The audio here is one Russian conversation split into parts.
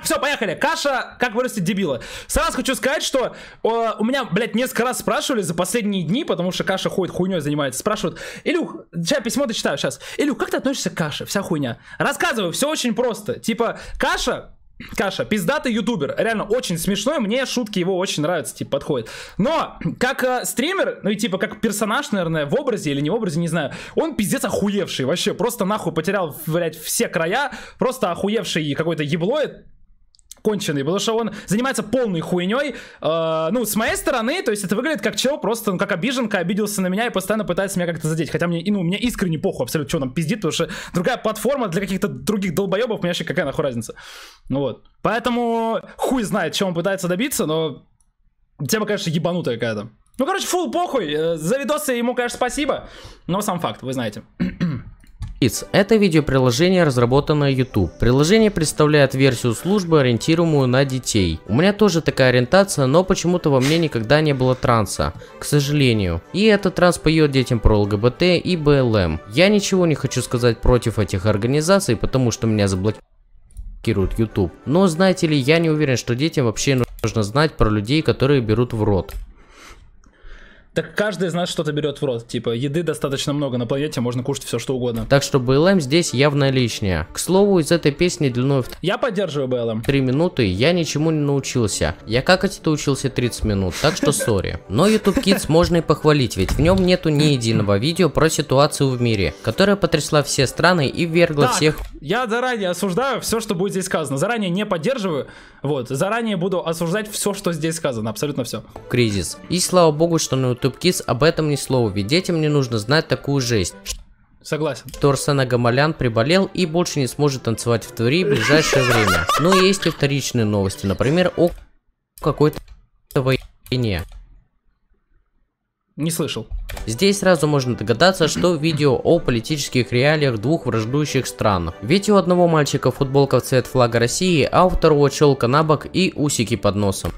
все, поехали. Каша, как вырастить дебила. Сразу хочу сказать, что э, у меня, блядь, несколько раз спрашивали за последние дни, потому что Каша ходит хуйней занимается. Спрашивают, Илюх, сейчас письмо дочитаю сейчас. Илюх, как ты относишься к Каше? Вся хуйня. Рассказываю, все очень просто. Типа, Каша Каша, пиздатый ютубер, реально очень смешной, мне шутки его очень нравятся, типа, подходят. Но, как э, стример, ну и типа, как персонаж, наверное, в образе или не в образе, не знаю, он пиздец охуевший вообще, просто нахуй потерял, блядь, все края, просто охуевший какой-то еблоид, конченый, потому что он занимается полной хуйней. Э, ну, с моей стороны, то есть это выглядит как чел, просто, ну, как обиженка, обиделся на меня и постоянно пытается меня как-то задеть. Хотя мне, и, ну, мне искренне похуй абсолютно, что там пиздит, потому что другая платформа для каких-то других долбоебов, у меня вообще какая нахуй разница. Ну вот. Поэтому хуй знает, чем он пытается добиться, но тема, конечно, ебанутая какая-то. Ну, короче, фул похуй. Э, за видосы ему, конечно, спасибо, но сам факт, вы знаете. Kids – это видеоприложение, разработанное YouTube. Приложение представляет версию службы, ориентируемую на детей. У меня тоже такая ориентация, но почему-то во мне никогда не было транса, к сожалению. И этот транс поет детям про ЛГБТ и БЛМ. Я ничего не хочу сказать против этих организаций, потому что меня заблокируют YouTube. Но знаете ли, я не уверен, что детям вообще нужно знать про людей, которые берут в рот. Так каждый из нас что-то берет в рот. Типа, еды достаточно много на планете, можно кушать все что угодно. Так что БЛМ здесь явно лишнее. К слову, из этой песни длиной в... Я поддерживаю БЛМ. Три минуты я ничему не научился. Я как это учился 30 минут, так что сори. Но YouTube Kids можно и похвалить, ведь в нем нету ни единого видео про ситуацию в мире, которая потрясла все страны и ввергла так, всех... я заранее осуждаю все, что будет здесь сказано. Заранее не поддерживаю, вот, заранее буду осуждать все, что здесь сказано, абсолютно все. Кризис. И слава богу, что на Тупкис об этом ни слова, ведь детям не нужно знать такую жесть. Согласен. Торсан Агамалян приболел и больше не сможет танцевать в Твери в ближайшее время. Но ну есть и вторичные новости, например, о какой-то войне. Не слышал. Здесь сразу можно догадаться, что видео о политических реалиях двух враждующих стран. Ведь у одного мальчика футболка в цвет флага России, а у второго челка на бок и усики под носом.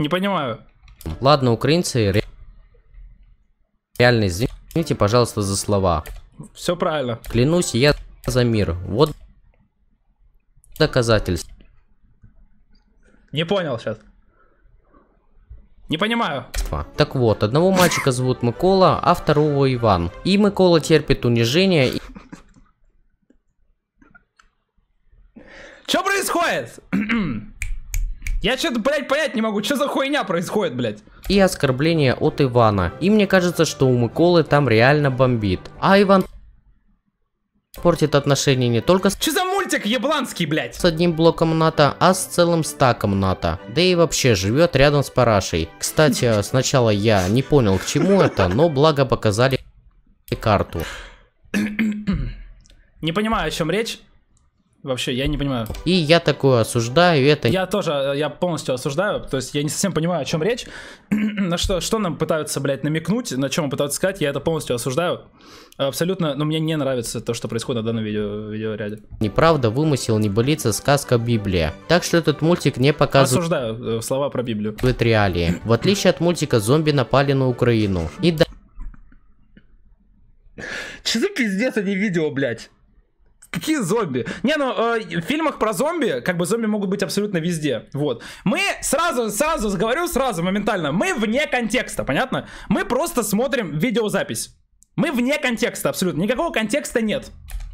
Не понимаю. Ладно, украинцы, ре... реально извините, пожалуйста, за слова. Все правильно. Клянусь, я за мир. Вот доказательство. Не понял сейчас. Не понимаю. Так вот, одного мальчика зовут Микола, а второго Иван. И Микола терпит унижение. Что происходит? Я что-то, блядь, понять не могу, что за хуйня происходит, блядь. И оскорбление от Ивана. И мне кажется, что у Миколы там реально бомбит. А Иван портит отношения не только с... Че за мультик ебланский, блядь? С одним блоком НАТО, а с целым стаком НАТО. Да и вообще живет рядом с парашей. Кстати, сначала я не понял, к чему это, но благо показали карту. Не понимаю, о чем речь. Вообще, я не понимаю. И я такое осуждаю, это... Я тоже, э, я полностью осуждаю, то есть я не совсем понимаю, о чем речь, на что, что нам пытаются, блядь, намекнуть, на чем пытаются сказать, я это полностью осуждаю. Абсолютно, но ну, мне не нравится то, что происходит на данном видео, видеоряде. Неправда, вымысел, не болится, сказка, Библия. Так что этот мультик не показывает... Осуждаю э, слова про Библию. ...в реалии. В отличие от мультика, зомби напали на Украину. И да... Часы пиздец, а не видео, блядь. Какие зомби? Не, ну, э, в фильмах про зомби, как бы зомби могут быть абсолютно везде. Вот. Мы сразу, сразу, говорю сразу, моментально, мы вне контекста, понятно? Мы просто смотрим видеозапись. Мы вне контекста абсолютно, никакого контекста нет.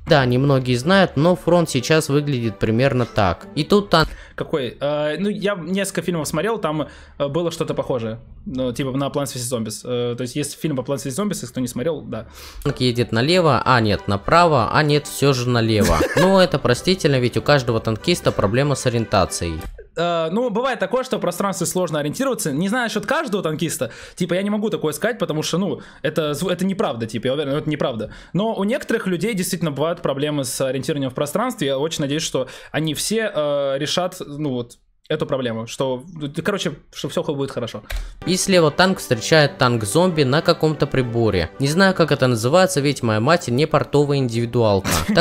Да, немногие знают, но фронт сейчас выглядит примерно так. И тут... Какой? Э, ну, я несколько фильмов смотрел, там э, было что-то похожее. Ну, типа на «План связи зомбис». Э, то есть, есть фильм по «План связи зомбис», если кто не смотрел, да. Танк Едет налево, а нет, направо, а нет, все же налево. Ну, это простительно, ведь у каждого танкиста проблема с ориентацией. Э, ну, бывает такое, что в пространстве сложно ориентироваться. Не знаю насчет каждого танкиста. Типа, я не могу такое сказать, потому что, ну, это, это неправда, типа, я уверен, это неправда. Но у некоторых людей действительно бывают проблемы с ориентированием в пространстве. Я очень надеюсь, что они все э, решат, ну, вот, эту проблему, что, короче, что все будет хорошо. И слева танк встречает танк-зомби на каком-то приборе. Не знаю, как это называется, ведь моя мать не портовая индивидуалка.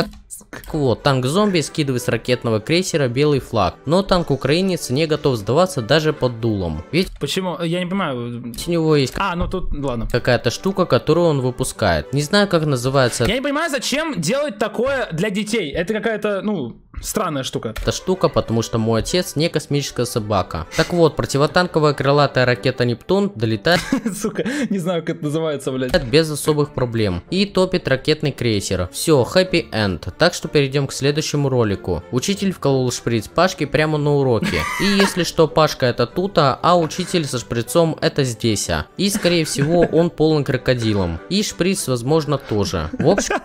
Так вот, танк-зомби скидывает с ракетного крейсера белый флаг, но танк-украинец не готов сдаваться даже под дулом. Ведь... Почему? Я не понимаю. У него есть... А, ну тут, ладно. Какая-то штука, которую он выпускает. Не знаю, как называется. Я не понимаю, зачем делать такое для детей. Это какая-то, ну, Странная штука. Это штука, потому что мой отец не космическая собака. Так вот, противотанковая крылатая ракета Нептун долетает... Сука, не знаю, как это называется, блядь. Без особых проблем. И топит ракетный крейсер. Все, happy end. Так что перейдем к следующему ролику. Учитель вколол шприц Пашке прямо на уроке. И если что, Пашка это тута, а учитель со шприцом это здесь. И скорее всего он полон крокодилом. И шприц возможно тоже. В общем...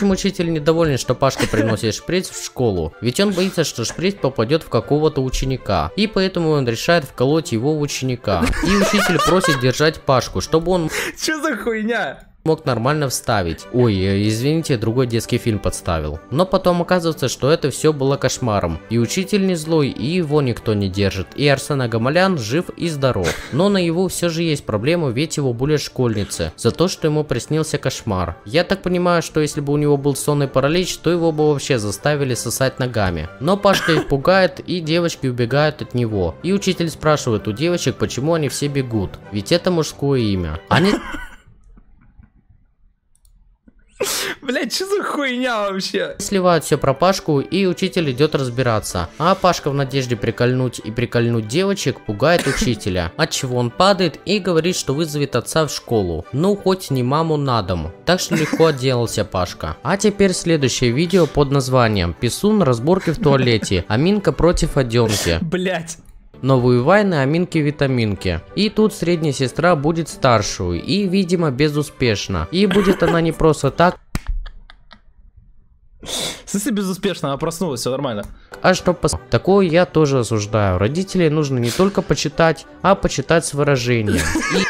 Впрочем, учитель недоволен, что Пашка приносит шприц в школу, ведь он боится, что шприц попадет в какого-то ученика, и поэтому он решает вколоть его ученика. И учитель просит держать Пашку, чтобы он... Че за хуйня? мог нормально вставить. Ой, э, извините, другой детский фильм подставил. Но потом оказывается, что это все было кошмаром. И учитель не злой, и его никто не держит. И Арсена Агамалян жив и здоров. Но на его все же есть проблемы, ведь его были школьницы. За то, что ему приснился кошмар. Я так понимаю, что если бы у него был сонный паралич, то его бы вообще заставили сосать ногами. Но Пашка их пугает, и девочки убегают от него. И учитель спрашивает у девочек, почему они все бегут. Ведь это мужское имя. Они... Блять, что за хуйня вообще? Сливают все про Пашку, и учитель идет разбираться. А Пашка в надежде прикольнуть и прикольнуть девочек пугает учителя, от чего он падает и говорит, что вызовет отца в школу. Ну, хоть не маму на дом. Так что легко отделался Пашка. А теперь следующее видео под названием «Писун разборки в туалете. Аминка против Аденки». Блять новую Вайн аминки-витаминки. И тут средняя сестра будет старшую, и, видимо, безуспешно. И будет она не просто так, в смысле безуспешно, она проснулась, все нормально. А что пос... Такое я тоже осуждаю. Родителей нужно не только почитать, а почитать с выражением. И...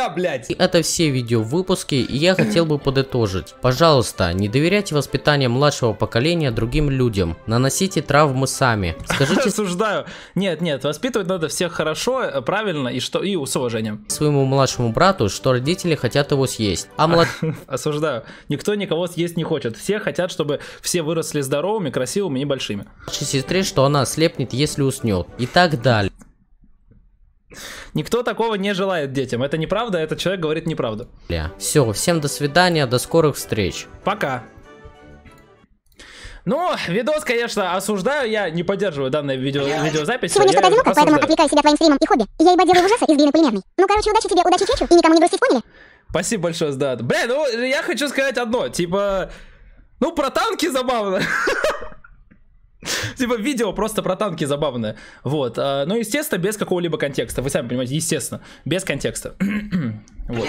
я, блядь. И это все видеовыпуски, и я хотел бы подытожить. Пожалуйста, не доверяйте воспитанию младшего поколения другим людям. Наносите травмы сами. Скажите... Осуждаю. Нет, нет, воспитывать надо всех хорошо, правильно и что и с уважением. Своему младшему брату, что родители хотят его съесть. А млад... Осуждаю. Никто никого съесть не хочет. Все хотят, чтобы все выросли здоровыми, красивыми и большими. сестре, что она слепнет, если уснет. И так далее. Никто такого не желает детям. Это неправда, этот человек говорит неправду. Все, всем до свидания, до скорых встреч. Пока. Ну, видос, конечно, осуждаю, я не поддерживаю данной видео видеозапись. Сегодня что-то одиноко, поэтому отвлекаю себя твоим стримом и хобби. И Я ибо делаю ужасы из глины полимерной. Ну, короче, удачи тебе, удачи Чечу, и никому не грустить, поняли? Спасибо большое, Сдат. Бля, ну, я хочу сказать одно, типа... Ну, про танки забавно. Типа видео просто про танки забавное. Вот. А, Но, ну, естественно, без какого-либо контекста. Вы сами понимаете, естественно. Без контекста. Вот.